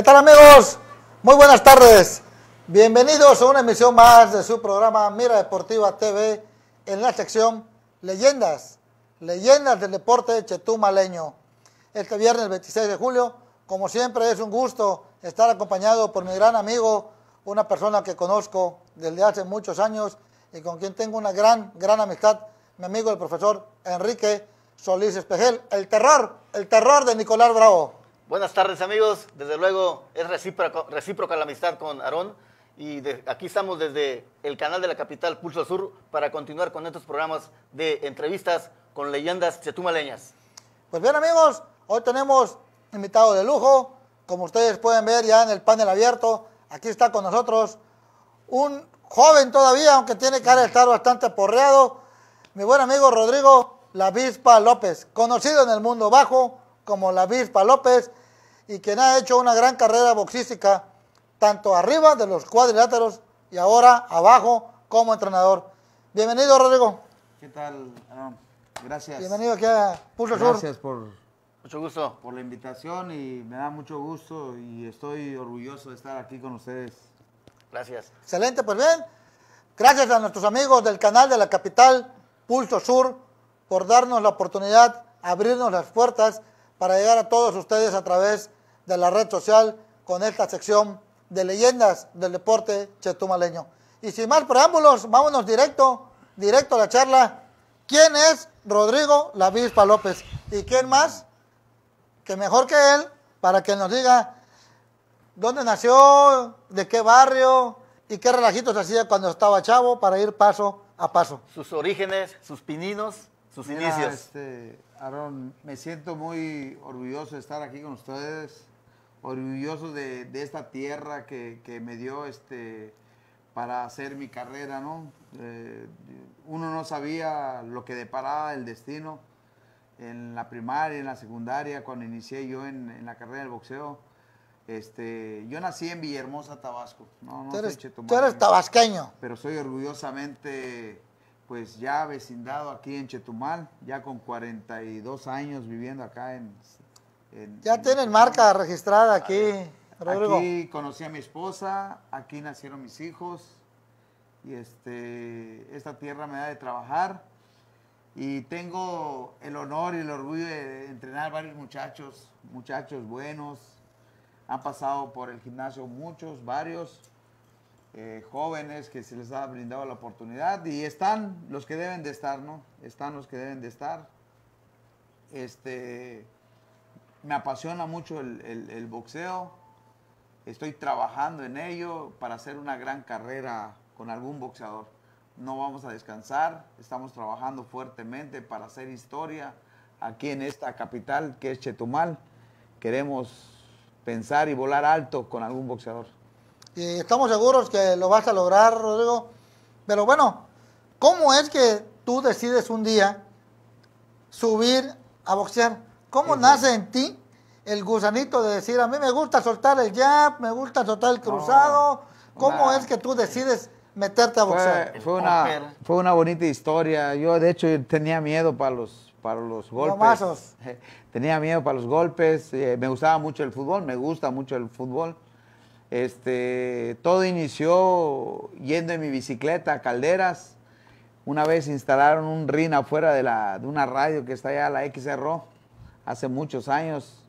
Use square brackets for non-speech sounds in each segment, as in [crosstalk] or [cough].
¿Qué tal amigos? Muy buenas tardes. Bienvenidos a una emisión más de su programa Mira Deportiva TV en la sección Leyendas, Leyendas del Deporte Chetumaleño. Este viernes 26 de julio, como siempre, es un gusto estar acompañado por mi gran amigo, una persona que conozco desde hace muchos años y con quien tengo una gran, gran amistad, mi amigo el profesor Enrique Solís Espejel, el terror, el terror de Nicolás Bravo. Buenas tardes amigos, desde luego es recíproca, la amistad con Aarón y aquí estamos desde el canal de la capital Pulso Sur para continuar con estos programas de entrevistas con leyendas chetumaleñas. Pues bien amigos, hoy tenemos invitado de lujo, como ustedes pueden ver ya en el panel abierto, aquí está con nosotros un joven todavía, aunque tiene cara de estar bastante porreado, mi buen amigo Rodrigo La López, conocido en el mundo bajo como La López, y quien ha hecho una gran carrera boxística, tanto arriba de los cuadriláteros y ahora abajo como entrenador. Bienvenido, Rodrigo. ¿Qué tal? Ah, gracias. Bienvenido aquí a Pulso Sur. Gracias por, mucho gusto. por la invitación y me da mucho gusto y estoy orgulloso de estar aquí con ustedes. Gracias. Excelente, pues bien. Gracias a nuestros amigos del canal de la capital Pulso Sur por darnos la oportunidad, abrirnos las puertas para llegar a todos ustedes a través de la red social con esta sección de leyendas del deporte chetumaleño. Y sin más preámbulos, vámonos directo, directo a la charla. ¿Quién es Rodrigo Lavispa López? ¿Y quién más que mejor que él para que nos diga dónde nació, de qué barrio y qué relajitos hacía cuando estaba chavo para ir paso a paso? Sus orígenes, sus pininos, sus inicios. Este, Aaron, me siento muy orgulloso de estar aquí con ustedes orgulloso de, esta tierra que, me dio este, para hacer mi carrera, ¿no? Eh, uno no sabía lo que deparaba el destino. En la primaria, en la secundaria, cuando inicié yo en, la carrera del boxeo, este, yo nací en Villahermosa, Tabasco. No, no tú, eres, tabasqueño. Pero soy orgullosamente, pues ya vecindado aquí en Chetumal, ya con 42 años viviendo acá en ya tienen marca registrada aquí, Aquí conocí a mi esposa, aquí nacieron mis hijos y este, esta tierra me da de trabajar. Y tengo el honor y el orgullo de entrenar varios muchachos, muchachos buenos. Han pasado por el gimnasio muchos, varios eh, jóvenes que se les ha brindado la oportunidad y están los que deben de estar, ¿no? Están los que deben de estar. Este, me apasiona mucho el, boxeo. Estoy trabajando en ello para hacer una gran carrera con algún boxeador. No vamos a descansar, estamos trabajando fuertemente para hacer historia aquí en esta capital que es Chetumal. Queremos pensar y volar alto con algún boxeador. Y estamos seguros que lo vas a lograr, Rodrigo. Pero bueno, ¿cómo es que tú decides un día subir a boxear? ¿Cómo nace en ti el gusanito de decir, a mí me gusta soltar el jab, me gusta soltar el cruzado? ¿Cómo es que tú decides meterte a boxear? Fue, una, fue, una, bonita historia. Yo, de hecho, tenía miedo para los, para los golpes. [laughs] Tenía miedo para los golpes. Eh, me gustaba mucho el fútbol, me gusta mucho el fútbol. Este, todo inició yendo en mi bicicleta a Calderas. Una vez instalaron un rin afuera de, la, de una radio que está allá, la XRO hace muchos años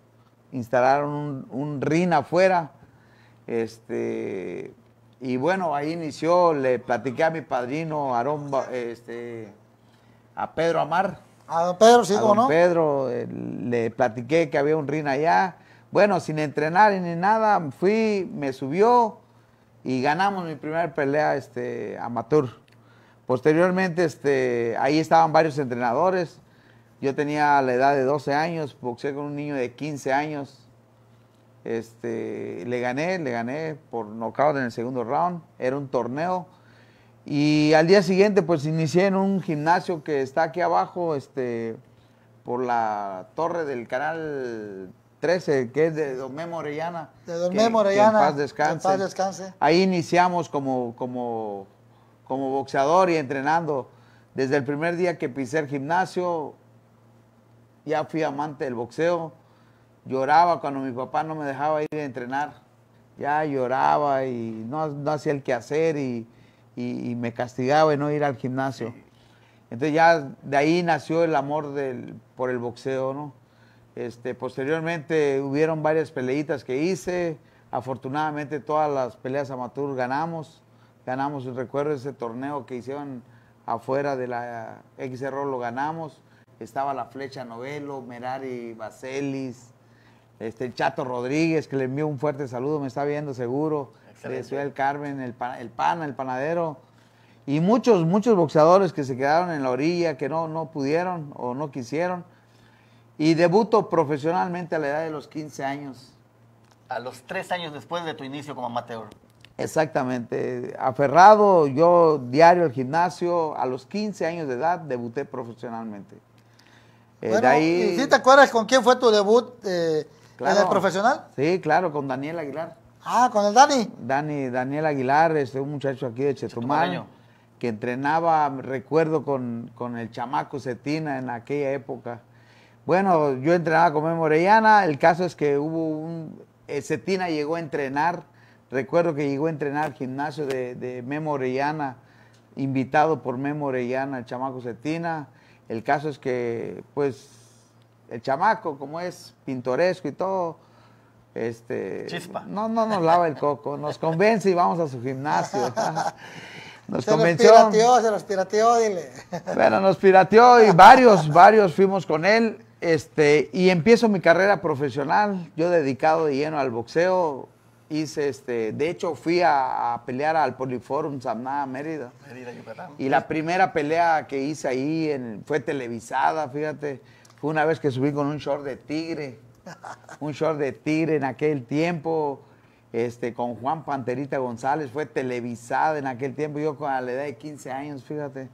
instalaron un, ring afuera. Este, y bueno, ahí inició, le platiqué a mi padrino, Aarón, este, a Pedro Amar. A don Pedro, sí, a don Pedro, eh, le platiqué que había un RIN allá. Bueno, sin entrenar ni nada, fui, me subió y ganamos mi primera pelea este, amateur. Posteriormente, este, ahí estaban varios entrenadores. Yo tenía la edad de 12 años, boxeé con un niño de 15 años. Este, le gané, le gané por nocaut en el segundo round. Era un torneo. Y al día siguiente, pues inicié en un gimnasio que está aquí abajo, este, por la torre del canal 13, que es de Don Memo De Don Memo Orellana. paz descanse. Ahí iniciamos como, como, como boxeador y entrenando. Desde el primer día que pisé el gimnasio, ya fui amante del boxeo. Lloraba cuando mi papá no me dejaba ir a entrenar. Ya lloraba y no, no hacía el quehacer hacer y, me castigaba de no ir al gimnasio. Entonces ya de ahí nació el amor del, por el boxeo, ¿no? Este, posteriormente hubieron varias peleitas que hice. Afortunadamente todas las peleas amateur ganamos. Ganamos, recuerdo ese torneo que hicieron afuera de la XRO, lo ganamos estaba la Flecha Novelo, Merari Baselis, este, el Chato Rodríguez, que le envió un fuerte saludo, me está viendo seguro. Este, el Carmen, el, pan, el Pana, el Panadero. Y muchos, muchos boxeadores que se quedaron en la orilla, que no, no pudieron o no quisieron. Y debuto profesionalmente a la edad de los 15 años. A los tres años después de tu inicio como amateur. Exactamente. Aferrado yo diario al gimnasio, a los 15 años de edad debuté profesionalmente. Eh, ¿Y si te acuerdas con quién fue tu debut eh, profesional? Sí, claro, con Daniel Aguilar. Ah, con el Dani. Dani Daniel Aguilar, este, un muchacho aquí de Chetumal, que entrenaba, recuerdo, con, el chamaco Cetina en aquella época. Bueno, yo entrenaba con Memo el caso es que hubo un... Eh, Cetina llegó a entrenar, recuerdo que llegó a entrenar al gimnasio de, de Memo Orellana, invitado por Memo el chamaco Cetina el caso es que, pues, el chamaco, como es pintoresco y todo, este, No, no nos lava el coco, nos convence y vamos a su gimnasio. [laughs] Nos se nos pirateó, se nos pirateó, dile. [laughs] Bueno, nos pirateó y varios, varios fuimos con él. Este, y empiezo mi carrera profesional, yo dedicado de lleno al boxeo, hice este, de hecho fui a, pelear al Poliforum Samná, Mérida. Mérida, Yucatán. Y la primera pelea que hice ahí en, fue televisada, fíjate, fue una vez que subí con un short de tigre, [laughs] un short de tigre en aquel tiempo, este, con Juan Panterita González, fue televisada en aquel tiempo, yo con la edad de 15 años, fíjate.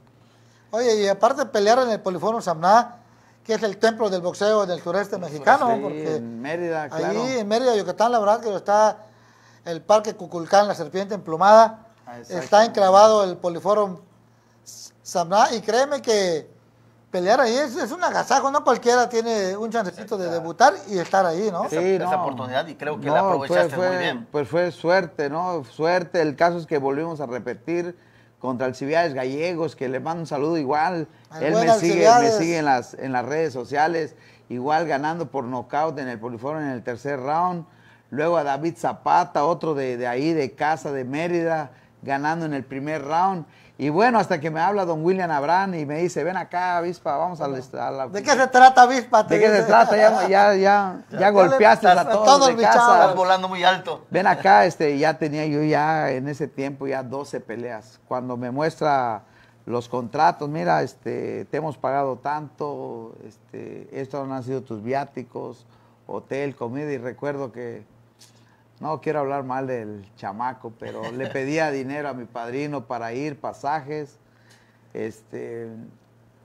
Oye, y aparte de pelear en el Poliforum Samná, que es el templo del boxeo del sureste mexicano, porque en Mérida, claro. Ahí en Mérida, Yucatán, la verdad que lo está el Parque Cuculcán, la serpiente emplumada. Ah, está enclavado el Poliforum Samná. Y créeme que pelear ahí es, un agasajo, no cualquiera tiene un chancecito de debutar y estar ahí, ¿no? Sí, esa, oportunidad y creo que la aprovechaste muy bien. Pues fue suerte, ¿no? Suerte. El caso es que volvimos a repetir contra el Alcibiades Gallegos, que le mando un saludo igual. Él me sigue, me en las, en las redes sociales, igual ganando por nocaut en el Poliforum en el tercer round. Luego a David Zapata, otro de, ahí, de casa, de Mérida, ganando en el primer round. Y bueno, hasta que me habla don William Abraham y me dice, ven acá, avispa, vamos a la... ¿De qué se trata, avispa? ¿De qué se trata? Ya, golpeaste a todos, todos de casa. Estás volando muy alto. Ven acá, este, ya tenía yo ya en ese tiempo ya 12 peleas. Cuando me muestra los contratos, mira, este, te hemos pagado tanto, este, estos han sido tus viáticos, hotel, comida, y recuerdo que no quiero hablar mal del chamaco, pero le [laughs] pedía dinero a mi padrino para ir, pasajes, este,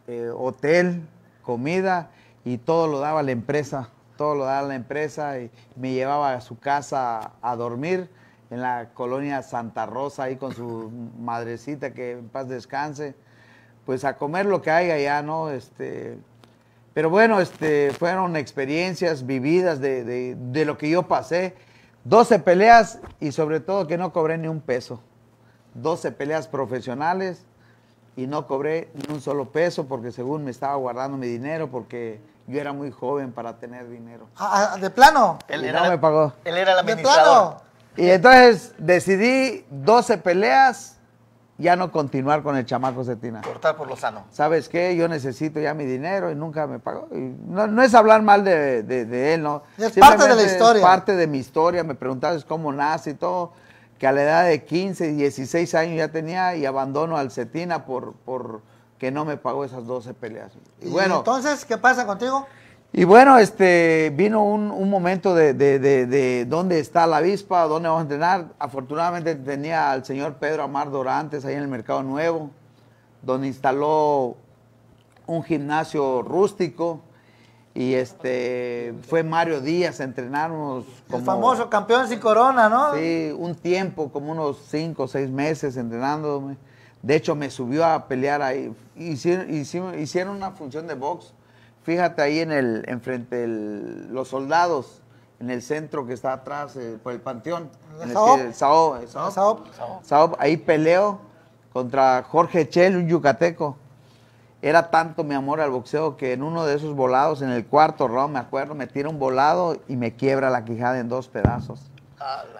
eh, hotel, comida, y todo lo daba la empresa, todo lo daba la empresa, y me llevaba a su casa a dormir en la colonia Santa Rosa, ahí con su [laughs] madrecita que en paz descanse, pues a comer lo que haya ya, ¿no? Este, pero bueno, este, fueron experiencias vividas de lo que yo pasé 12 peleas y sobre todo que no cobré ni un peso. 12 peleas profesionales y no cobré ni un solo peso porque según me estaba guardando mi dinero porque yo era muy joven para tener dinero. Ah, ah ¿De plano? Él no me pagó. Él era la administrador. Y entonces decidí 12 peleas ya no continuar con el chamaco Cetina. Cortar por lo sano. ¿Sabes qué? Yo necesito ya mi dinero y nunca me pago No, es hablar mal de, de, él, ¿no? Es parte de la historia. Es parte de mi historia. Me preguntabas cómo nace y todo. Que a la edad de 15, 16 años ya tenía y abandono al Cetina por, por que no me pagó esas 12 peleas. Y, ¿Y bueno. entonces, ¿qué pasa contigo? Y bueno, este, vino un, momento de, dónde está la avispa, dónde vamos a entrenar. Afortunadamente tenía al señor Pedro Amar Dorantes ahí en el Mercado Nuevo, donde instaló un gimnasio rústico. Y este fue Mario Díaz a entrenarnos. Como, famoso campeón sin corona, ¿no? Sí, un tiempo, como unos cinco o seis meses entrenándome. De hecho, me subió a pelear ahí. hicieron una función de box Fíjate ahí en el, enfrente de los soldados, en el centro que está atrás, eh, por el panteón. el, el, Ahí peleo contra Jorge Chel, un yucateco. Era tanto mi amor al boxeo que en uno de esos volados, en el cuarto round, me acuerdo, me tira un volado y me quiebra la quijada en dos pedazos.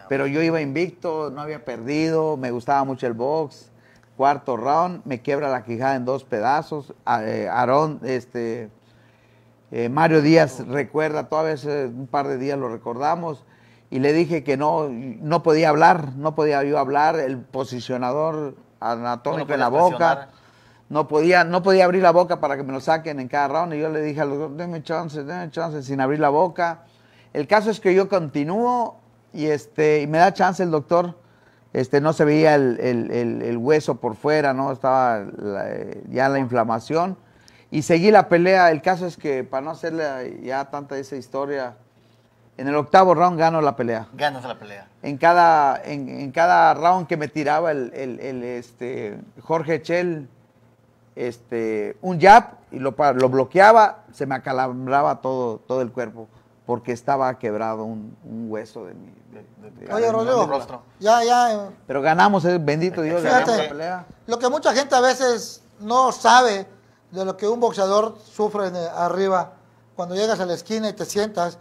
Pero yo iba invicto, no había perdido, me gustaba mucho el box. Cuarto round, me quiebra la quijada en dos pedazos. Eh, Aarón, este, eh, Mario Díaz recuerda, todavía vez un par de días lo recordamos, y le dije que no, no podía hablar, no podía yo hablar, el posicionador anatómico en la boca. No podía, no podía abrir la boca para que me lo saquen en cada round. Y yo le dije a los denme chance, denme chance, sin abrir la boca. El caso es que yo continúo y, este, y me da chance el doctor. Este, no se veía el, hueso por fuera, ¿no? Estaba eh, ya la inflamación y seguí la pelea. El caso es que, para no hacerle ya tanta esa historia, en el octavo round ganó la pelea. Ganas la pelea. En cada, en, cada round que me tiraba el, este, Jorge Chell este, un jab, y lo, lo bloqueaba, se me acalambraba todo, todo el cuerpo, porque estaba quebrado un, hueso de mi... rostro. Pero ganamos, eh, bendito Dios, [laughs] ganamos la pelea. Lo que mucha gente a veces no sabe de lo que un boxeador sufre eh, arriba. Cuando llegas a la esquina y te sientas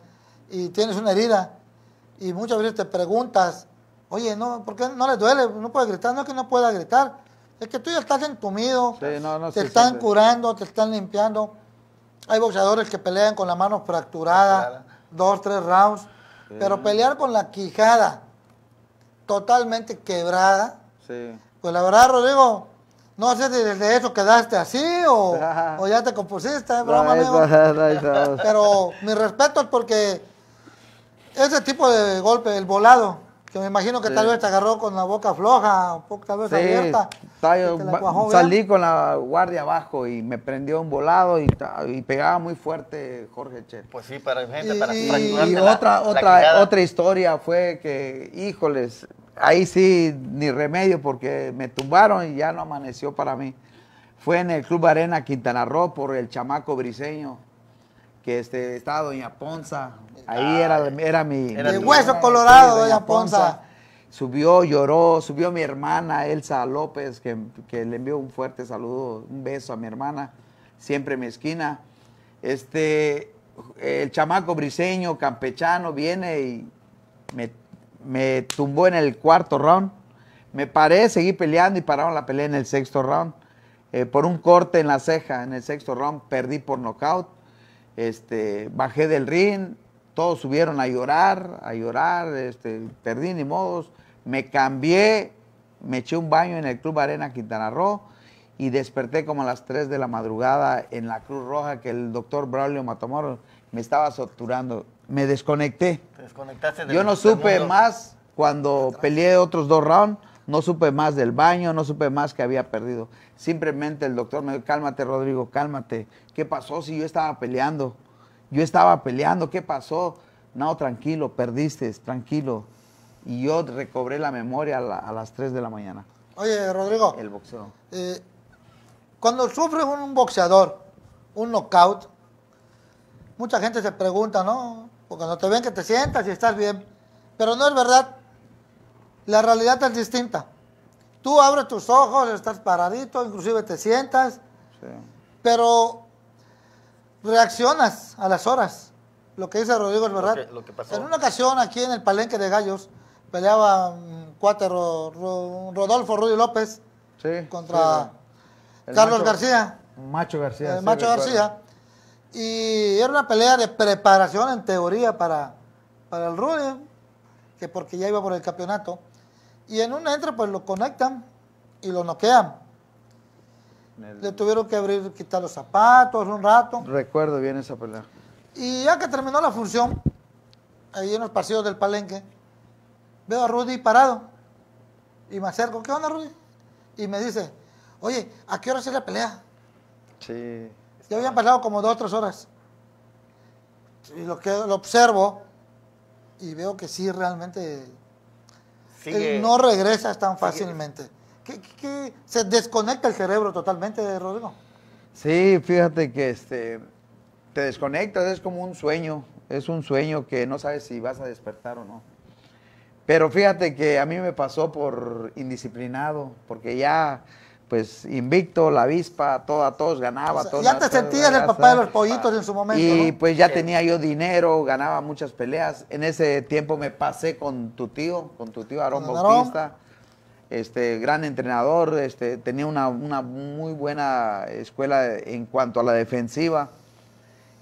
y tienes una herida y muchas veces te preguntas, oye, no, ¿por qué no le duele? No puede gritar, no es que no pueda gritar. Es que tú ya estás entumido, te están curando, te están limpiando. Hay boxeadores que pelean con la mano fracturada, dos, tres rounds, pero pelear con la quijada totalmente quebrada, pues la verdad, Rodrigo, no sé si desde eso quedaste así o, [laughs] ah. ya te compusiste, ¿eh? broma, amigo. Pero mis respetos porque ese tipo de golpe, el volado, que me imagino que tal vez te agarró con la boca floja, un poco, tal vez abierta. salí con la guardia abajo y me prendió un volado y, pegaba muy fuerte Jorge Che. Pues sí, para gente, para, y, y otra, otra historia fue que, híjoles, ahí sí, ni remedio porque me tumbaron y ya no amaneció para mí. Fue en el Club Arena Quintana Roo por el chamaco briseño, que este, estaba Doña Ponza. Ahí ah, era, era mi... el hueso colorado, Doña, Ponza. Subió, lloró, subió mi hermana Elsa López, que, le envió un fuerte saludo, un beso a mi hermana, siempre en mi esquina. Este, el chamaco briseño, campechano, viene y me me tumbó en el cuarto round. Me paré, seguí peleando y pararon la pelea en el sexto round. Eh, por un corte en la ceja en el sexto round, perdí por nocaut. Este, bajé del ring, todos subieron a llorar, a llorar, este, perdí ni modos. Me cambié, me eché un baño en el Club Arena Quintana Roo y desperté como a las 3 de la madrugada en la Cruz Roja que el doctor Braulio Matamoros me estaba soturando. Me desconecté. Yo no este supe más cuando peleé otros dos rounds. No supe más del baño, no supe más que había perdido. Simplemente el doctor me dijo, cálmate Rodrigo, cálmate. ¿Qué pasó si yo estaba peleando? Yo estaba peleando, ¿qué pasó? No, tranquilo, perdiste, tranquilo. Y yo recobré la memoria a, las 3 de la mañana. Oye, Rodrigo. El boxeo. Eh, cuando sufre un boxeador un knockout, mucha gente se pregunta, ¿no? porque no te ven que te sientas y estás bien. Pero no es verdad. La realidad es distinta. Tú abres tus ojos, estás paradito, inclusive te sientas, pero reaccionas a las horas. Lo que dice Rodrigo es verdad. En una ocasión aquí en el Palenque de Gallos peleaba mm, cuatro Rodolfo Rudy López contra Carlos García. Macho García. macho García. Y era una pelea de preparación en teoría para, para el Rudy, que porque ya iba por el campeonato. Y en una entra, pues lo conectan y lo noquean. Le tuvieron que abrir, quitar los zapatos un rato. Recuerdo bien esa pelea. Y ya que terminó la función, ahí en los pasillos del palenque, veo a Rudy parado. Y me acerco, ¿qué onda, Rudy? Y me dice, oye, ¿a qué hora es la pelea? Sí. Ya habían pasado como dos o tres horas. Y lo que lo observo y veo que sí realmente no regresas tan fácilmente. ¿Qué, se desconecta el cerebro totalmente, Rodrigo? Sí, fíjate que este te desconectas, es como un sueño, es un sueño que no sabes si vas a despertar o no. Pero fíjate que a mí me pasó por indisciplinado, porque ya pues invicto, la Vispa, todos ganaba. ya te sentías el papá de los pollitos en su momento. Y pues ya tenía yo dinero, ganaba muchas peleas. En ese tiempo me pasé con tu tío, con tu tío Aarón Bautista, este gran entrenador, este, tenía una, muy buena escuela en cuanto a la defensiva.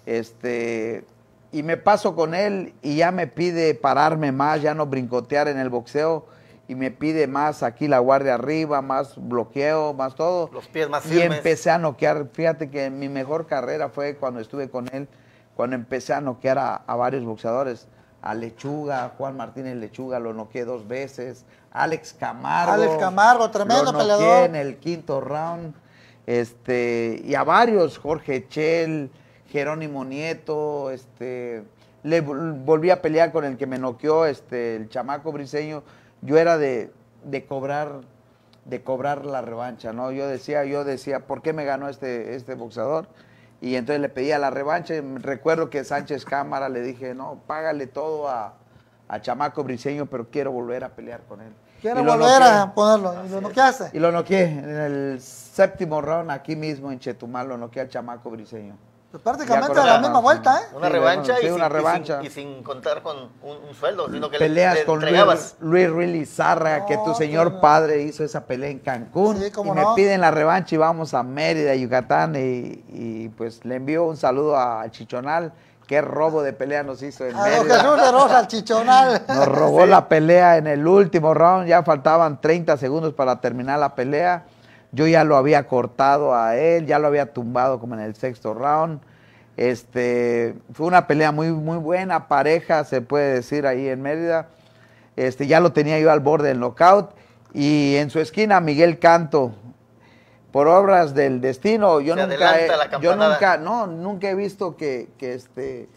Este, y me paso con él y ya me pide pararme más, ya no brincotear en el boxeo y me pide más aquí la guardia arriba, más bloqueo, más todo. Los pies más firmes. Y empecé a noquear. Fíjate que mi mejor carrera fue cuando estuve con él, cuando empecé a noquear a, varios boxeadores. A Lechuga, Juan Martínez Lechuga, lo noqueé dos veces. Alex Camargo. Alex Camargo, tremendo lo noqueé en el quinto round. Este, y a varios, Jorge Chel, Jerónimo Nieto, este, le volví a pelear con el que me noqueó, este, el chamaco briseño, yo era de, de cobrar de cobrar la revancha, ¿no? Yo decía, yo decía, ¿por qué me ganó este, este boxeador? Y entonces le pedía la revancha. recuerdo que Sánchez Cámara le dije, no, págale todo a, Chamaco Briseño, pero quiero volver a pelear con él. Quiero volver a ponerlo. ¿Y lo noqueaste? Y lo noqueé en el séptimo round aquí mismo en Chetumal, lo noqueé al Chamaco Briceño. Pues prácticamente a la misma vuelta, ¿eh? Una revancha, y, sin, contar con un, sueldo, sino que Peleas le, con Luis, Luis Zarra, que tu señor pues padre hizo esa pelea en Cancún. y me piden la revancha y vamos a Mérida, Yucatán. Y, pues le envío un saludo a Chichonal. Qué robo de pelea nos hizo en Mérida. Jesús de el Chichonal. [laughs] Nos robó la pelea en el último round. Ya faltaban 30 segundos para terminar la pelea. Yo ya lo había cortado a él, ya lo había tumbado como en el sexto round. Este, fue una pelea muy, muy buena, pareja, se puede decir, ahí en Mérida. Este, ya lo tenía yo al borde del lockout, Y en su esquina, Miguel Canto. Por obras del destino, yo, nunca, he, yo nunca, no, nunca he visto que, este,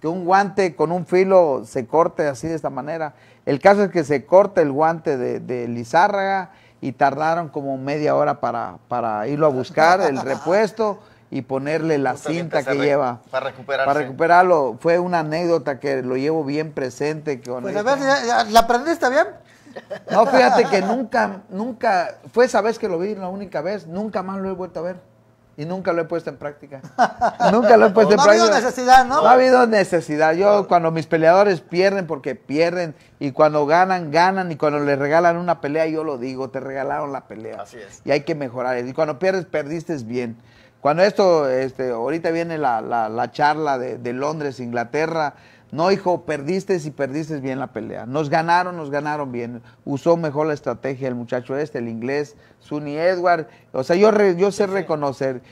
que un guante con un filo se corte así de esta manera. El caso es que se corta el guante de, de Lizárraga y tardaron como media hora para, para irlo a buscar, el [laughs] repuesto y ponerle la cinta que lleva. Para recuperarlo. Para recuperarlo. Fue una anécdota que lo llevo bien presente. pues este. a ver, ¿la aprendiste bien? No, fíjate que nunca, nunca, fue esa vez que lo vi, la única vez, nunca más lo he vuelto a ver y nunca lo he puesto en práctica. [laughs] nunca lo he puesto en práctica. No ha habido necesidad, ¿no? No ha habido necesidad. Yo cuando mis peleadores pierden, porque pierden, y cuando ganan, ganan, y cuando les regalan una pelea, yo lo digo, te regalaron la pelea. Así es. Y hay que mejorar. Y cuando pierdes, perdiste bien. Cuando esto, este, ahorita viene la, la, charla de, de Londres, Inglaterra, no, hijo, perdiste y perdiste bien la pelea. Nos ganaron, nos ganaron bien. Usó mejor la estrategia el muchacho este, el inglés, Sunny Edward. O sea, yo, sé reconocer.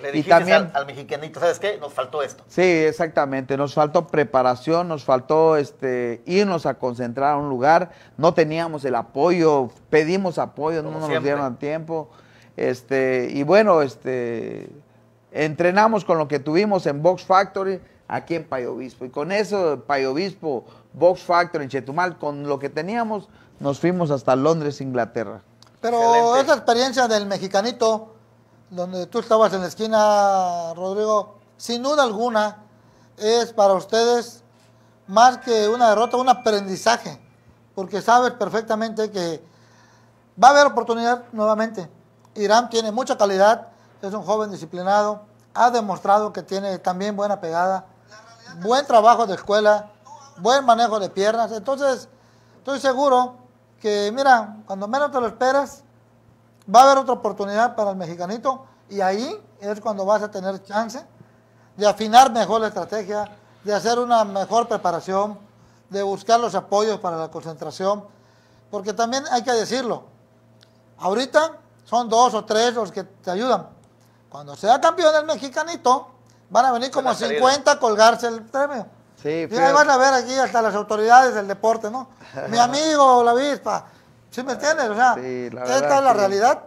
al, mexicanito, ¿sabes qué? Nos faltó esto. Sí, exactamente. Nos faltó preparación, nos faltó este, irnos a concentrar a un lugar. No teníamos el apoyo, pedimos apoyo, no nos dieron dieron tiempo. Este, y bueno, este, entrenamos con lo que tuvimos en Box Factory aquí en Payo Y con eso, Payobispo Obispo, Box Factor en Chetumal, con lo que teníamos, nos fuimos hasta Londres, Inglaterra. Pero esa experiencia del mexicanito, donde tú estabas en la esquina, Rodrigo, sin duda alguna, es para ustedes más que una derrota, un aprendizaje, porque sabes perfectamente que va a haber oportunidad nuevamente. Irán tiene mucha calidad, es un joven disciplinado, ha demostrado que tiene también buena pegada, buen trabajo de escuela, buen manejo de piernas. Entonces, estoy seguro que, mira, cuando menos te lo esperas, va a haber otra oportunidad para el mexicanito y ahí es cuando vas a tener chance de afinar mejor la estrategia, de hacer una mejor preparación, de buscar los apoyos para la concentración, porque también hay que decirlo, ahorita son dos o tres los que te ayudan. Cuando sea campeón el mexicanito, Van a venir como 50 a colgarse el premio. Sí, y ahí van a ver aquí hasta las autoridades del deporte, ¿no? [laughs] Mi amigo, la avispa. ¿Sí me entiendes? sí, la verdad, esta es la realidad.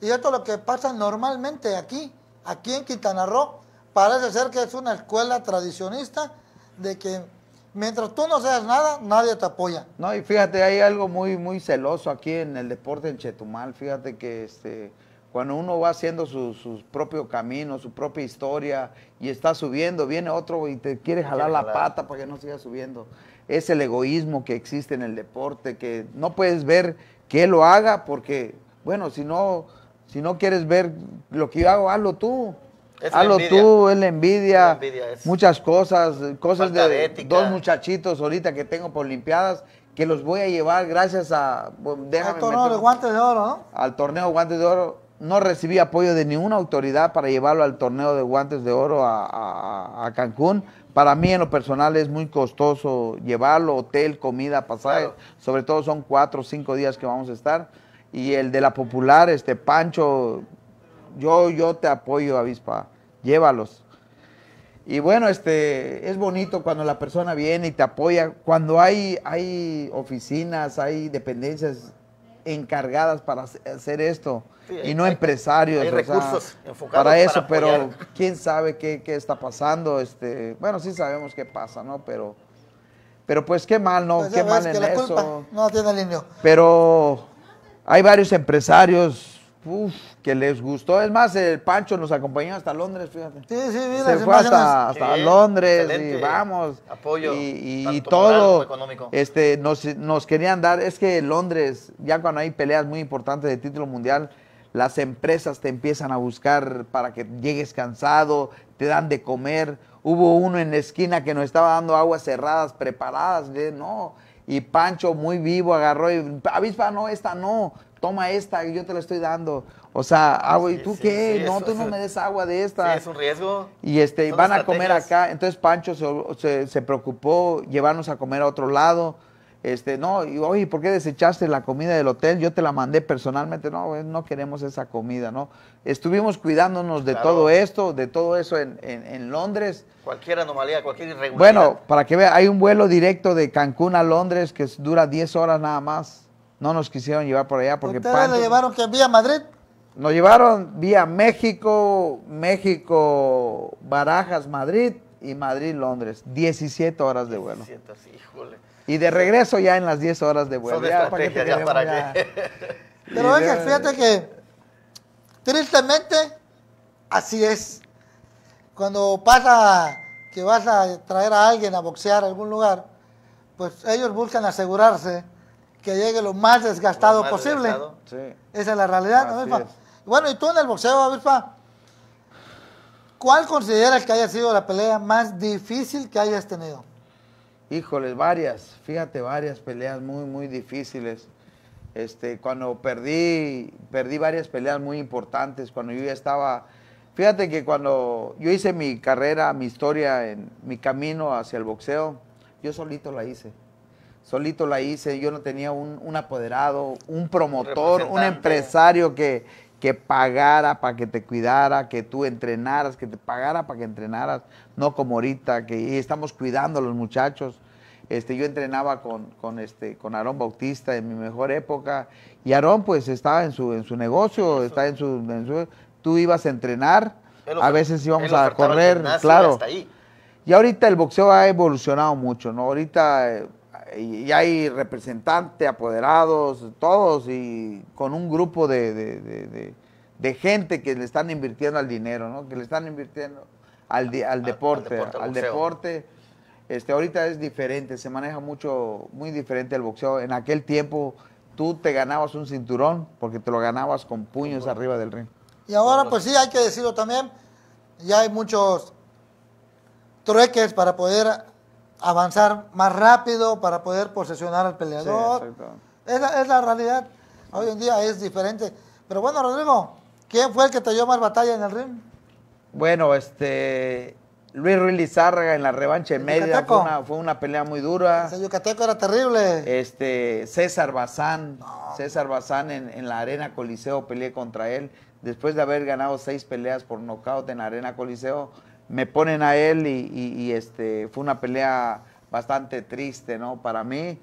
Y esto es lo que pasa normalmente aquí, aquí en Quintana Roo. Parece ser que es una escuela tradicionista de que mientras tú no seas nada, nadie te apoya. No, y fíjate, hay algo muy, muy celoso aquí en el deporte en Chetumal. Fíjate que este cuando uno va haciendo su, propio camino, su propia historia y está subiendo, viene otro y te quiere jalar la pata para que no siga subiendo. Es el egoísmo que existe en el deporte, que no puedes ver que él lo haga porque, bueno, si no, si no quieres ver lo que yo hago, hazlo tú. hazlo tú, es la envidia, muchas cosas, cosas de, dos muchachitos ahorita que tengo por limpiadas que los voy a llevar gracias a... al torneo de guantes de oro, ¿no? Al torneo guantes de oro no recibí apoyo de ninguna autoridad para llevarlo al torneo de guantes de oro a, Cancún. Para mí en lo personal es muy costoso llevarlo, hotel, comida, pasaje. Sobre todo son cuatro o cinco días que vamos a estar. Y el de la popular, este Pancho, yo, yo te apoyo, Avispa, llévalos. Y bueno, este, es bonito cuando la persona viene y te apoya. Cuando hay, hay oficinas, hay dependencias encargadas para hacer esto y no empresarios. recursos para eso, pero quién sabe qué, está pasando. Este, bueno, sí sabemos qué pasa, ¿no? Pero, pero pues qué mal, ¿no? Pues qué mal en eso. no tiene niño. Pero hay varios empresarios que les gustó. Es más, el Pancho nos acompañó hasta Londres, fíjate. Sí, sí, mira. Se fue hasta, Londres vamos. Apoyo. Y, y todo. Económico. Este, nos, nos querían dar, es que Londres, ya cuando hay peleas muy importantes de título mundial, las empresas te empiezan a buscar para que llegues cansado, te dan de comer. Hubo uno en la esquina que nos estaba dando aguas cerradas, preparadas. no, y Pancho muy vivo agarró y avispa no esta no toma esta yo te la estoy dando o sea, agua, ah, ¿y tú qué? no, tú no me des agua de esta. Sí, es un riesgo. Y este, van a comer acá. Entonces Pancho se, se, preocupó llevarnos a comer a otro lado. Este, no, y, oye, ¿por qué desechaste la comida del hotel? Yo te la mandé personalmente. No, no queremos esa comida, ¿no? Estuvimos cuidándonos de todo esto, de todo eso en, Londres. Cualquier anomalía, cualquier irregularidad. Bueno, para que vea, hay un vuelo directo de Cancún a Londres que dura 10 horas nada más. No nos quisieron llevar por allá porque... ¿Ustedes Pancho, llevaron que vía Madrid? Nos llevaron vía México, México, Barajas, Madrid y Madrid, Londres. 17 horas de vuelo. 17, híjole. Y de regreso ya en las 10 horas de vuelo. Son ya, ¿para para Pero venga, fíjate que tristemente así es. Cuando pasa que vas a traer a alguien a boxear a algún lugar, pues ellos buscan asegurarse que llegue lo más desgastado posible. Esa es la realidad. ¿no? Es. Bueno, y tú en el boxeo, a ¿cuál consideras que haya sido la pelea más difícil que hayas tenido? Híjoles, varias, fíjate, varias peleas muy, muy difíciles. Este, cuando perdí, perdí varias peleas muy importantes, cuando yo ya estaba, fíjate que cuando yo hice mi carrera, mi historia, en mi camino hacia el boxeo, yo solito la hice. Solito la hice, yo no tenía un, apoderado, un promotor, un empresario que, que pagara para que te cuidara, que tú entrenaras, que te pagara para que entrenaras, no como ahorita, que estamos cuidando a los muchachos. Este, yo entrenaba con, este, con Aarón Bautista en mi mejor época y Aarón pues estaba en su, en su negocio, está en su, Tú ibas a entrenar, a veces íbamos a correr, claro. Y ahorita el boxeo ha evolucionado mucho, ¿no? Ahorita eh, y, hay representantes, apoderados, todos, y con un grupo de, gente que le están invirtiendo al dinero, ¿no? que le están invirtiendo al, al deporte, al, deporte, Este, ahorita es diferente, se maneja mucho, muy diferente el boxeo. En aquel tiempo tú te ganabas un cinturón porque te lo ganabas con puños arriba del ring. Y ahora pues sí, hay que decirlo también, ya hay muchos trueques para poder avanzar más rápido para poder posesionar al peleador. Esa es, la, realidad. Hoy en día es diferente. Pero bueno, Rodrigo, ¿quién fue el que te dio más batalla en el ring? Bueno, este. Luis Ruiz Lizárraga en la revancha en Mérida fue una, pelea muy dura. Ese Yucateco era terrible. Este, César Bazán. César Bazán en, la Arena Coliseo peleé contra él. Después de haber ganado seis peleas por nocaut en la Arena Coliseo, me ponen a él y, este, fue una pelea bastante triste, ¿no? Para mí,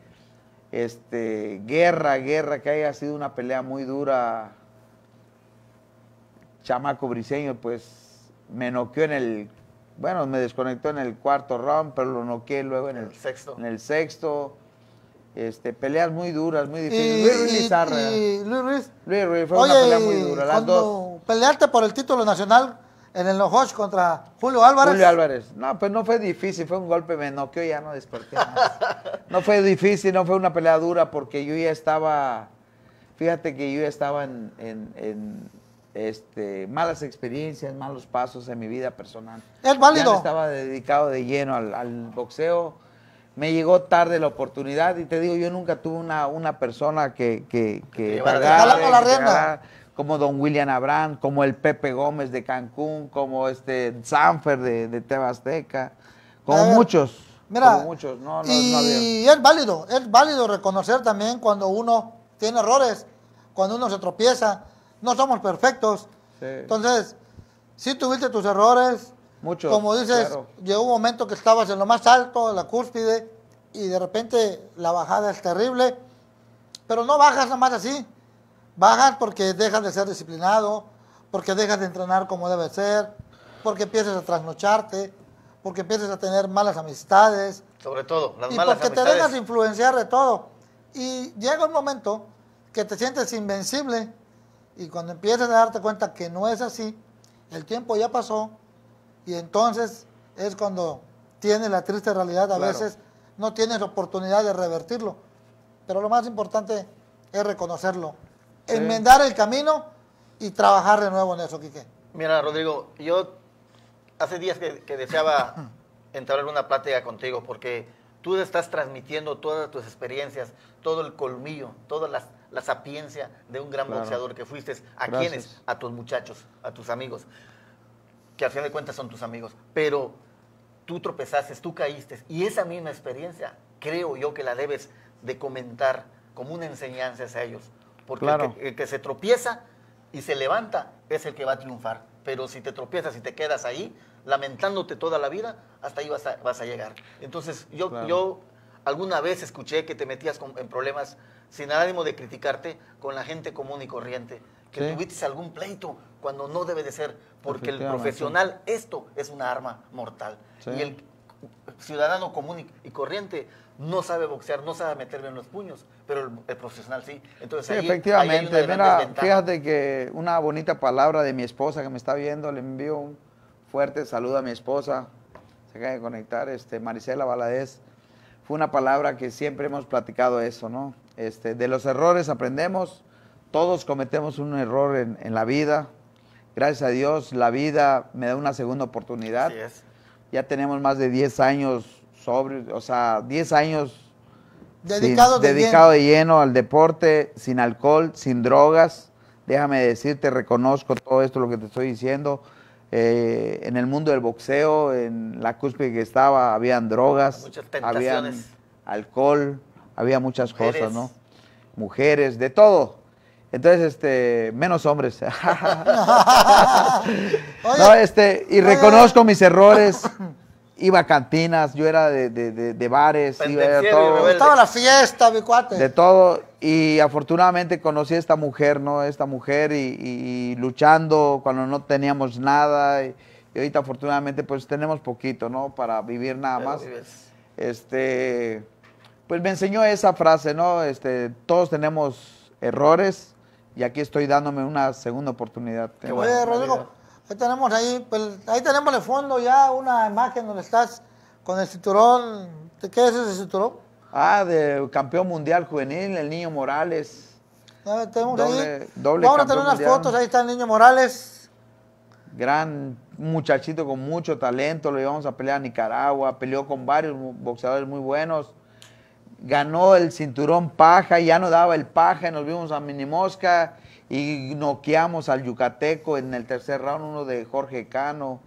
este, guerra, guerra, que haya sido una pelea muy dura. Chamaco Briseño, pues me noqueó en el, bueno, me desconectó en el cuarto round, pero lo noqueé luego en el, sexto. En el sexto. Este, peleas muy duras, muy difíciles. Y, Luis Ruiz Luis Luis Ruiz, fue una pelea muy dura. Las Pelearte por el título nacional en el Nojosh contra Julio Álvarez. Julio Álvarez. No, pues no fue difícil, fue un golpe, me noqueó ya no desperté más. [laughs] no fue difícil, no fue una pelea dura porque yo ya estaba, fíjate que yo ya estaba en, este, malas experiencias, malos pasos en mi vida personal. Es válido. Ya estaba dedicado de lleno al, boxeo. Me llegó tarde la oportunidad y te digo, yo nunca tuve una, una persona que, que, que, la rienda como don William Abraham, como el Pepe Gómez de Cancún, como este Sanfer de, de Tebasteca, como muchos. como muchos. No, no, y es válido, es válido reconocer también cuando uno tiene errores, cuando uno se tropieza, no somos perfectos. Entonces, si tuviste tus errores, como dices, llegó un momento que estabas en lo más alto, en la cúspide, y de repente la bajada es terrible, pero no bajas nada más así. Bajas porque dejas de ser disciplinado, porque dejas de entrenar como debe ser, porque empiezas a trasnocharte, porque empiezas a tener malas amistades. Sobre todo, las y porque te dejas influenciar de todo. Y llega un momento que te sientes invencible y cuando empiezas a darte cuenta que no es así, el tiempo ya pasó y entonces es cuando tienes la triste realidad. A veces no tienes oportunidad de revertirlo, pero lo más importante es reconocerlo enmendar el camino y trabajar de nuevo en eso, Quique. Mira, Rodrigo, yo hace días que, deseaba deseaba [clears throat] entablar una plática contigo porque tú estás transmitiendo todas tus experiencias, todo el colmillo, toda la, sapiencia de un gran boxeador que fuiste. ¿A quienes, quiénes? A tus muchachos, a tus amigos, que al final de cuentas son tus amigos. Pero tú tropezaste, tú caíste. Y esa misma experiencia creo yo que la debes de comentar como una enseñanza a ellos. Porque el, que, se tropieza y se levanta es el que va a triunfar. Pero si te tropiezas y te quedas ahí, lamentándote toda la vida, hasta ahí vas a, llegar. Entonces, yo, yo alguna vez escuché que te metías en problemas sin ánimo de criticarte con la gente común y corriente. Que tuviste algún pleito cuando no debe de ser, porque el profesional, esto es una arma mortal ciudadano común y, corriente no sabe boxear, no sabe meterme en los puños, pero el, profesional sí. Entonces, efectivamente, fíjate que una bonita palabra de mi esposa que me está viendo, le envío un fuerte saludo a mi esposa, se acaba de conectar, este, Marisela Valadez. Fue una palabra que siempre hemos platicado eso, ¿no? Este, de los errores aprendemos, todos cometemos un error en, la vida. Gracias a Dios, la vida me da una segunda oportunidad. es ya tenemos más de 10 años sobre, o sea, 10 años dedicado, de, lleno. al deporte, sin alcohol, sin drogas. Déjame decirte, reconozco todo esto lo que te estoy diciendo. Eh, en el mundo del boxeo, en la cúspide que estaba, habían drogas, había alcohol, había muchas cosas, ¿no? Mujeres, de todo. Entonces, este, menos hombres. [laughs] [laughs] No, este, y reconozco mis errores. Iba a cantinas, yo era de, bares, iba a todo. Estaba la fiesta, mi cuate. De todo. Y afortunadamente conocí a esta mujer, ¿no? Esta mujer y, luchando cuando no teníamos nada. Y, ahorita afortunadamente pues tenemos poquito, ¿no? Para vivir nada más. Este, pues me enseñó esa frase, ¿no? Este, todos tenemos errores y aquí estoy dándome una segunda oportunidad. Ahí tenemos ahí, pues, ahí tenemos el fondo ya una imagen donde estás con el cinturón. ¿Qué es ese cinturón? Ah, de campeón mundial juvenil, el niño Morales. Ah, ahí tenemos doble, ahí. Vamos a tener unas fotos, ahí está el niño Morales. Gran muchachito con mucho talento, lo llevamos a pelear a Nicaragua, peleó con varios boxeadores muy buenos. Ganó el cinturón paja, ya no daba el paja, nos vimos a mini Minimosca y noqueamos al yucateco en el tercer round, uno de Jorge Cano,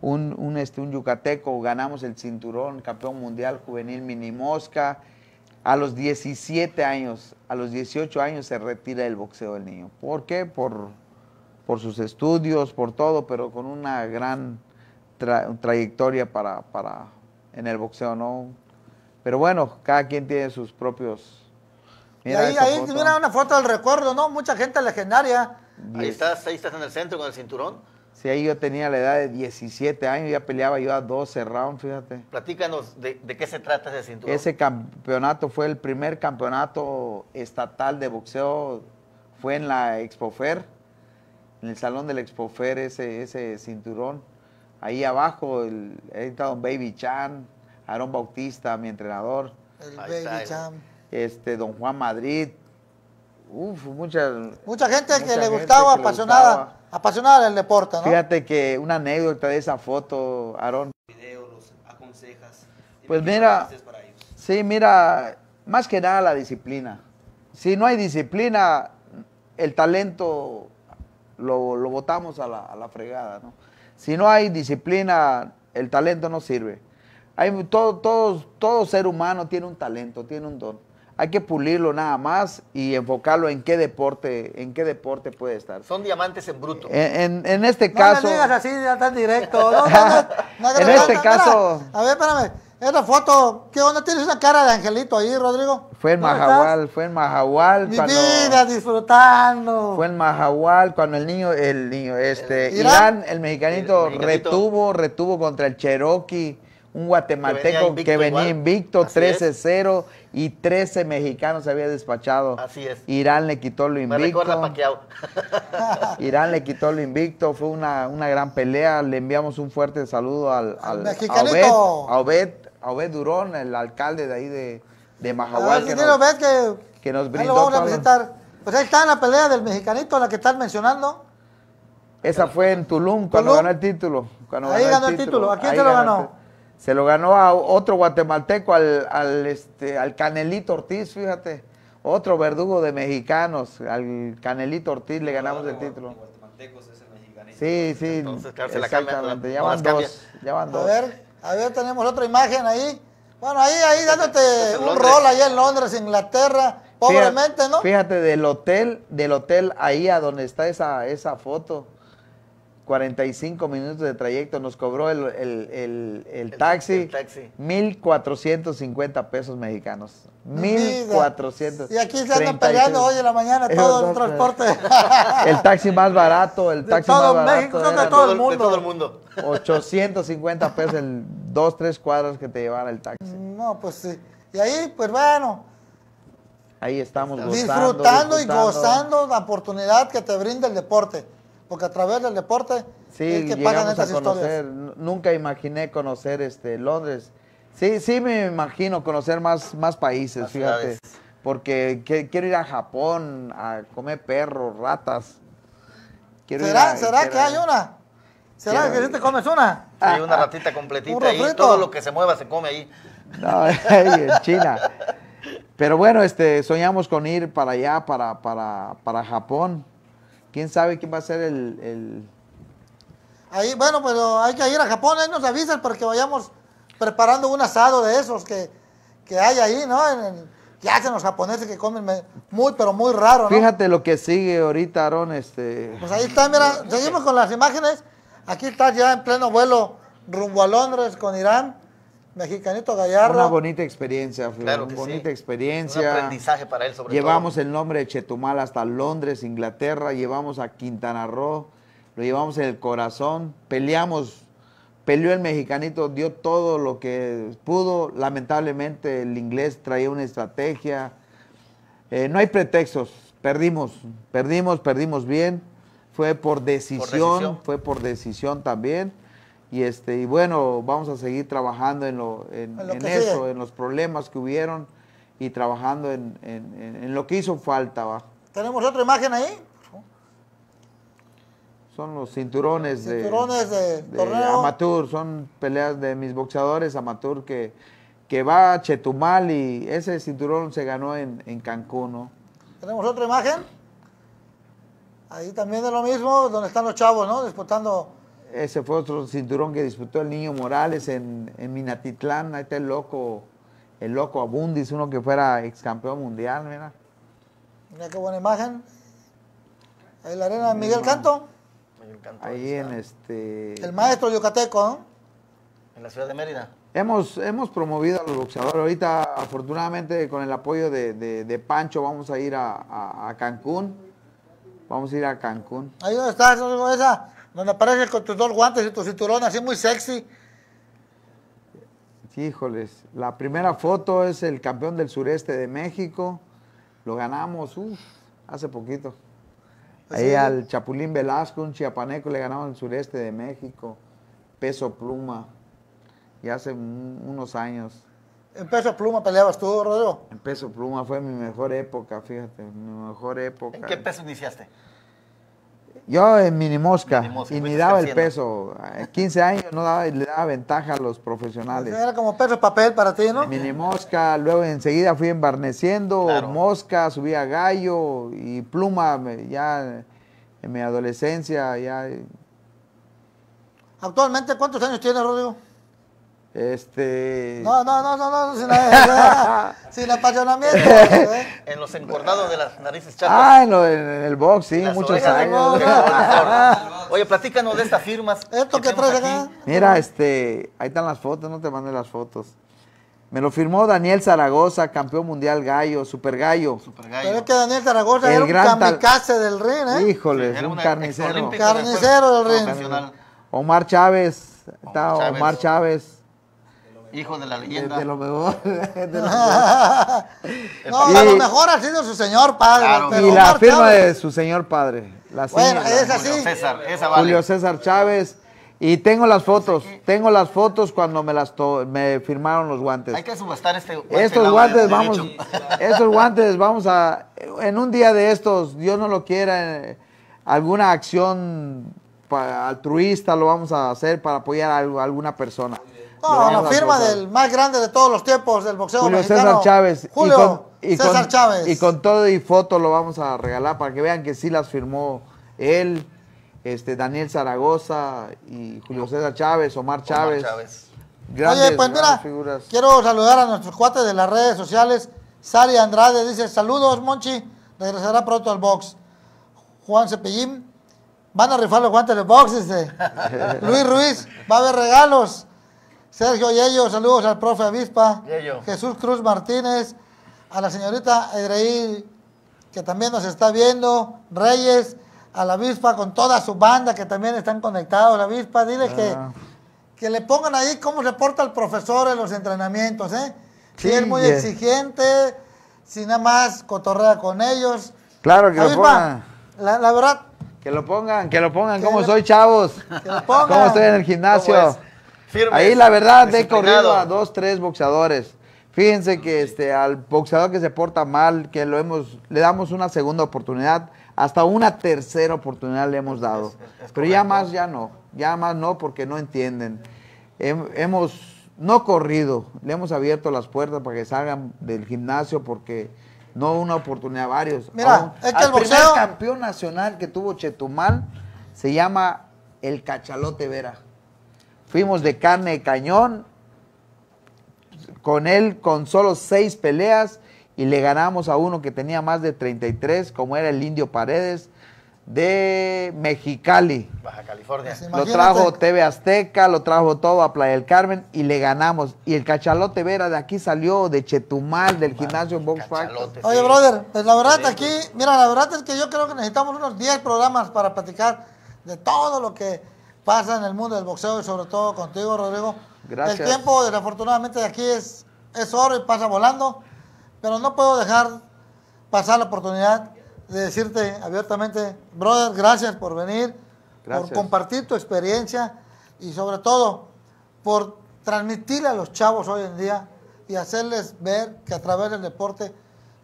un, este, un yucateco, ganamos el cinturón, campeón mundial juvenil mini mosca. A los 17 años, a los 18 años se retira del boxeo del niño. ¿Por qué? Por, por sus estudios, por todo, pero con una gran trayectoria para, en el boxeo, ¿no? Pero bueno, cada quien tiene sus propios ahí, ahí una foto del recuerdo, ¿no? Mucha gente legendaria. Ahí estás, ahí estás en el centro con el cinturón. Sí, ahí yo tenía la edad de 17 años, ya peleaba yo a 12 rounds, fíjate. Platícanos de, qué se trata ese cinturón. Ese campeonato fue el primer campeonato estatal de boxeo, fue en la Expofer, en el salón del Expofer ese, ese cinturón. Ahí abajo, el, ahí está don Baby Chan, Aaron Bautista, mi entrenador. El Baby Chan este, don Juan Madrid, Uf, mucha, gente que le gustaba, apasionada, apasionada del deporte, Fíjate que una anécdota de esa foto, Aarón. Pues mira, sí, mira, más que nada la disciplina. Si no hay disciplina, el talento lo, lo botamos a la, fregada, Si no hay disciplina, el talento no sirve. Hay, todo, todo, todo ser humano tiene un talento, tiene un don hay que pulirlo nada más y enfocarlo en qué deporte, en qué deporte puede estar. Son diamantes en bruto. En, este caso. No digas así tan directo. en este caso. a ver, espérame. Esta foto, ¿qué onda? ¿Tienes una cara de angelito ahí, Rodrigo? Fue en Majahual, fue en Majahual. Mi vida, disfrutando. Fue en Majahual cuando el niño, el niño, este, Irán? el mexicanito, el mexicanito. retuvo, retuvo contra el Cherokee un guatemalteco que venía invicto, 13-0 y 13 mexicanos se había despachado. Así es. Irán le quitó lo invicto. Me [laughs] Irán le quitó lo invicto, fue una, gran pelea. Le enviamos un fuerte saludo al, al, a, Obed, Durón, el alcalde de ahí de, de Mahahual. Que, nos brindó. Lo vamos a visitar. Pues ahí está la pelea del mexicanito, la que están mencionando. Esa fue en Tulum, cuando ganó el título. ahí ganó el título. título. ¿A quién se lo ganó? Se lo ganó a otro guatemalteco, al, este, al Canelito Ortiz, fíjate. Otro verdugo de mexicanos, al Canelito Ortiz le ganamos el título. Guatemaltecos es el mexicanito. Sí, sí. Entonces, ya van dos. A ver, a ver, tenemos otra imagen ahí. Bueno, ahí, ahí dándote pues, un rol ahí en Londres, Inglaterra. Pobremente, ¿no? Fíjate, del hotel, del hotel ahí a donde está esa, esa foto 45 minutos de trayecto, nos cobró el, el, el, el taxi, 1.450 pesos mexicanos. 1.400. Y aquí se andan peleando hoy en la mañana todo el transporte. El taxi más barato, el taxi más barato. todo el mundo. todo el mundo. 850 pesos en dos, tres cuadras que te llevara el taxi. No, pues sí. Y ahí, pues bueno. Ahí estamos gozando, disfrutando y gozando la oportunidad que te brinda el deporte porque a través del deporte es que pagan estas a historias. Nunca imaginé conocer este Londres. Sí, sí me imagino conocer más, más países, fíjate. Porque quiero ir a Japón a comer perros, ratas. ¿Será, ¿será que hay una? ¿Será que si te comes una? hay una ratita completita y [laughs] todo lo que se mueva se come ahí. No, [laughs] en China. Pero bueno, este, soñamos con ir para allá, para, para, para Japón. ¿Quién sabe quién va a ser el, el... Ahí, bueno, pero hay que ir a Japón, ahí nos avisan para que vayamos preparando un asado de esos que, que hay ahí, ¿no? ya que hacen los japoneses que comen muy, pero muy raro, ¿no? Fíjate lo que sigue ahorita, Aaron, este... Pues ahí está, mira, seguimos con las imágenes. Aquí está ya en pleno vuelo rumbo a Londres con Irán. Mexicanito Gallardo. Una bonita experiencia, una bonita experiencia. Un aprendizaje para él sobre Llevamos el nombre de Chetumal hasta Londres, Inglaterra, llevamos a Quintana Roo, lo llevamos en el corazón, peleamos, peleó el mexicanito, dio todo lo que pudo. Lamentablemente el inglés traía una estrategia. Eh, no hay pretextos, perdimos, perdimos, perdimos bien. Fue ¿Por decisión? fue por decisión también. Y, este, y bueno, vamos a seguir trabajando en, lo, en, eso, en los problemas que hubieron y trabajando en, lo que hizo falta. ¿Tenemos otra imagen ahí? Son los cinturones, de, de amateur, son peleas de mis boxeadores amateur que, que va a Chetumal y ese cinturón se ganó en, en Cancún. Tenemos otra imagen. Ahí también es lo mismo, donde están los chavos, ¿no? Disputando ese fue otro cinturón que disputó el niño Morales en, Minatitlán. Ahí está el loco, el loco Abundis, uno que fuera ex campeón mundial, mira. Mira qué buena imagen. Ahí la arena de Miguel Canto. Ahí en este. El maestro yucateco, ¿no? En la ciudad de Mérida. Hemos, hemos promovido a los boxeadores. Ahorita, afortunadamente, con el apoyo de, Pancho, vamos a ir a, Cancún. Vamos a ir a Cancún. Ahí está esa donde apareces con tus dos guantes y tu cinturón así muy sexy. Híjoles, la primera foto es el campeón del sureste de México. Lo ganamos uff, hace poquito. Pues Ahí al Chapulín Velasco, un chiapaneco, le ganamos el sureste de México. Peso pluma. Y hace unos años. ¿En peso pluma peleabas tú, Rodrigo? En peso pluma fue mi mejor época, fíjate, mi mejor época. ¿En qué peso iniciaste? Yo en mini mosca, y ni daba el peso. 15 eh, años no daba, le daba ventaja a los profesionales. Pues era como peso papel para ti, ¿no? Mini mosca, luego enseguida fui embarneciendo, mosca, subía gallo y pluma ya en mi adolescencia. ya. Eh. ¿Actualmente cuántos años tienes, Rodrigo? Este... No, no, no, no, no, sin, apasionamiento. ¿eh? En los encordados de las narices chatas. Ah, en, el box, sí, muchos años. Oye, platícanos de estas firmas. ¿Esto que, trae traes acá? Mira, este, ahí están las fotos, no te mandé las fotos. Me lo firmó Daniel Zaragoza, campeón mundial gallo, super gallo. Super gallo. Pero es que Daniel Zaragoza el era un kamikaze del ring, ¿eh? Híjole, un carnicero. Carnicero del ring. Omar Chávez, Omar Chávez. Hijo de la leyenda. De, lo mejor. De lo mejor. [laughs] [laughs] no, a lo mejor ha sido su señor padre. y la firma de su señor padre. La bueno, Julio César, esa vale. Julio César Chávez. Y tengo las pues fotos, tengo las fotos cuando me las me firmaron los guantes. Hay que subastar este guante Estos guantes vamos estos guantes vamos a en un día de estos, Dios no lo quiera, eh, alguna acción altruista lo vamos a hacer para apoyar a alguna persona la firma del más grande de todos los tiempos del boxeo Julio mexicano. César Chávez. Julio y con, César Chávez. Y con todo y foto lo vamos a regalar para que vean que sí las firmó él, este Daniel Zaragoza y Julio César Chávez, Omar Chávez. Oye, pues mira, quiero saludar a nuestros cuates de las redes sociales. Sari Andrade dice, saludos Monchi, regresará pronto al box. Juan Cepellín, van a rifar los guantes de box, [laughs] Luis Ruiz, va a haber regalos. Sergio Yello, saludos al profe Avispa. Jesús Cruz Martínez, a la señorita Edreí, que también nos está viendo. Reyes, a la Avispa con toda su banda que también están conectados. La Avispa, dile que, ah. que le pongan ahí cómo se porta el profesor en los entrenamientos, ¿eh? si es muy eh. exigente, si nada más cotorrea con ellos. Claro que sí. La, verdad, que lo pongan, que lo pongan, como soy, chavos. Que lo pongan. Cómo estoy en el gimnasio. Ahí la verdad he corrido a dos, tres boxeadores. Fíjense que este, al boxeador que se porta mal, que lo hemos, le damos una segunda oportunidad, hasta una tercera oportunidad le hemos dado. Pero ya más ya no, ya más no porque no entienden. Hemos no corrido, le hemos abierto las puertas para que salgan del gimnasio porque no una oportunidad, varios. Mira, el primer campeón nacional que tuvo Chetumal se llama el Cachalote Vera fuimos de carne de cañón, con él con solo seis peleas y le ganamos a uno que tenía más de 33, como era el Indio Paredes de Mexicali. Baja California. Pues lo trajo TV Azteca, lo trajo todo a Playa del Carmen y le ganamos. Y el cachalote Vera de aquí salió, de Chetumal, del en gimnasio Pack. Oye, brother, pues la verdad aquí, mira, la verdad es que yo creo que necesitamos unos 10 programas para platicar de todo lo que pasa en el mundo del boxeo y sobre todo contigo, Rodrigo. Gracias. El tiempo, desafortunadamente, de aquí es, es oro y pasa volando, pero no puedo dejar pasar la oportunidad de decirte abiertamente, brother, gracias por venir, por compartir tu experiencia y sobre todo por transmitirle a los chavos hoy en día y hacerles ver que a través del deporte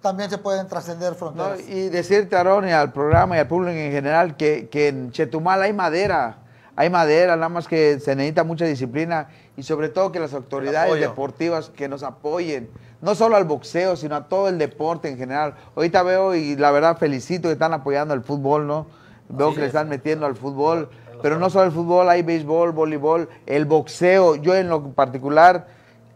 también se pueden trascender fronteras. y decirte, Aaron, y al programa y al público en general que, que en Chetumal hay madera hay madera, nada más que se necesita mucha disciplina y sobre todo que las autoridades deportivas que nos apoyen, no solo al boxeo, sino a todo el deporte en general. Ahorita veo y la verdad felicito que están apoyando al fútbol, ¿no? Veo que le están metiendo al fútbol, pero no solo el fútbol, hay béisbol, voleibol, el boxeo. Yo en lo particular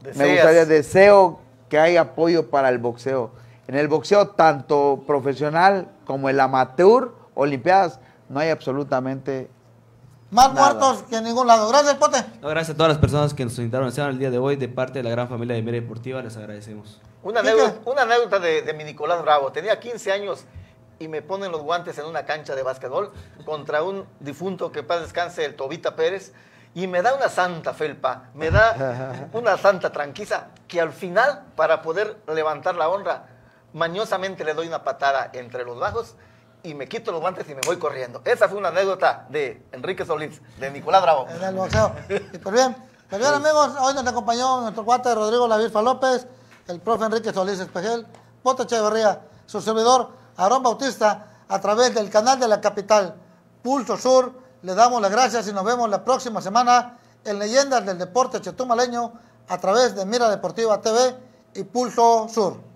me gustaría, deseo que haya apoyo para el boxeo. En el boxeo, tanto profesional como el amateur, Olimpiadas, no hay absolutamente más muertos que en ningún lado. Gracias, Pote. gracias a todas las personas que nos invitaron el día de hoy. De parte de la gran familia de Mira Deportiva, les agradecemos. Una anécdota, una de, de mi Nicolás Bravo. Tenía 15 años y me ponen los guantes en una cancha de básquetbol contra un difunto que paz descanse, el Tobita Pérez, y me da una santa felpa, me da una santa tranquiza, que al final, para poder levantar la honra, mañosamente le doy una patada entre los bajos y me quito los guantes y me voy corriendo. Esa fue una anécdota de Enrique Solís, de Nicolás Bravo. El boxeo. pues bien, pues amigos, hoy nos acompañó nuestro cuate Rodrigo Lavirfa López, el profe Enrique Solís Espejel, Poto Echeverría, su servidor Aarón Bautista, a través del canal de la capital Pulso Sur. Le damos las gracias y nos vemos la próxima semana en Leyendas del Deporte Chetumaleño a través de Mira Deportiva TV y Pulso Sur.